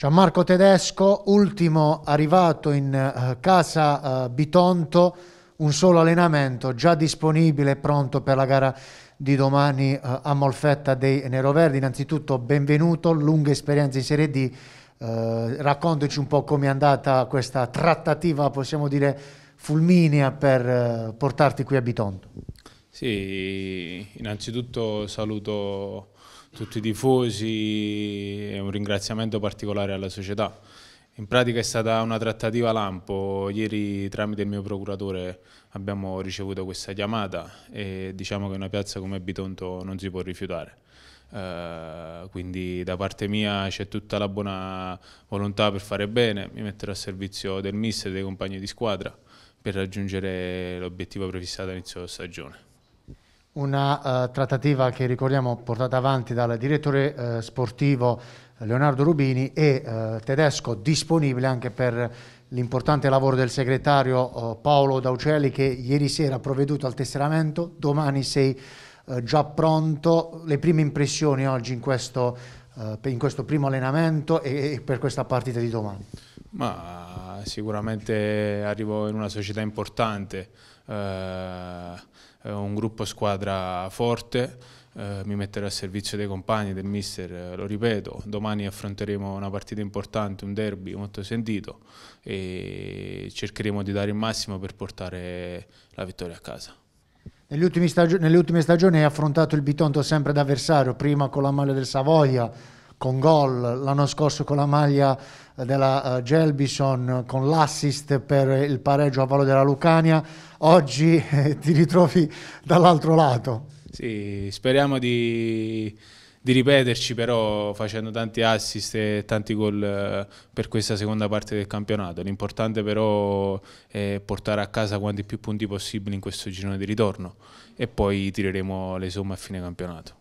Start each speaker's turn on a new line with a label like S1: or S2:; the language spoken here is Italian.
S1: Gianmarco Tedesco, ultimo arrivato in eh, casa eh, Bitonto, un solo allenamento già disponibile e pronto per la gara di domani eh, a Molfetta dei Neroverdi. Innanzitutto benvenuto, lunga esperienza in Serie D. Eh, raccontaci un po' come è andata questa trattativa, possiamo dire, fulminea per eh, portarti qui a Bitonto.
S2: Sì, innanzitutto saluto tutti i tifosi e un ringraziamento particolare alla società. In pratica è stata una trattativa lampo, ieri tramite il mio procuratore abbiamo ricevuto questa chiamata e diciamo che una piazza come Bitonto non si può rifiutare. Uh, quindi da parte mia c'è tutta la buona volontà per fare bene, mi metterò a servizio del mister e dei compagni di squadra per raggiungere l'obiettivo prefissato all'inizio della stagione.
S1: Una eh, trattativa che ricordiamo portata avanti dal direttore eh, sportivo Leonardo Rubini e eh, tedesco disponibile anche per l'importante lavoro del segretario eh, Paolo Daucelli che ieri sera ha provveduto al tesseramento, domani sei eh, già pronto, le prime impressioni oggi in questo, eh, in questo primo allenamento e, e per questa partita di domani.
S2: Ma sicuramente arrivo in una società importante, eh, un gruppo squadra forte, eh, mi metterò a servizio dei compagni, del mister, eh, lo ripeto, domani affronteremo una partita importante, un derby molto sentito e cercheremo di dare il massimo per portare la vittoria a casa.
S1: Nelle ultime, stagioni hai affrontato il Bitonto sempre d'avversario, prima con la maglia del Savoia, con gol, l'anno scorso con la maglia eh, della uh, Gelbison, con l'assist per il pareggio a valo della Lucania, oggi eh, ti ritrovi dall'altro lato.
S2: Sì, speriamo di, di, ripeterci però facendo tanti assist e tanti gol eh, per questa seconda parte del campionato. L'importante però è portare a casa quanti più punti possibili in questo girone di ritorno e poi tireremo le somme a fine campionato.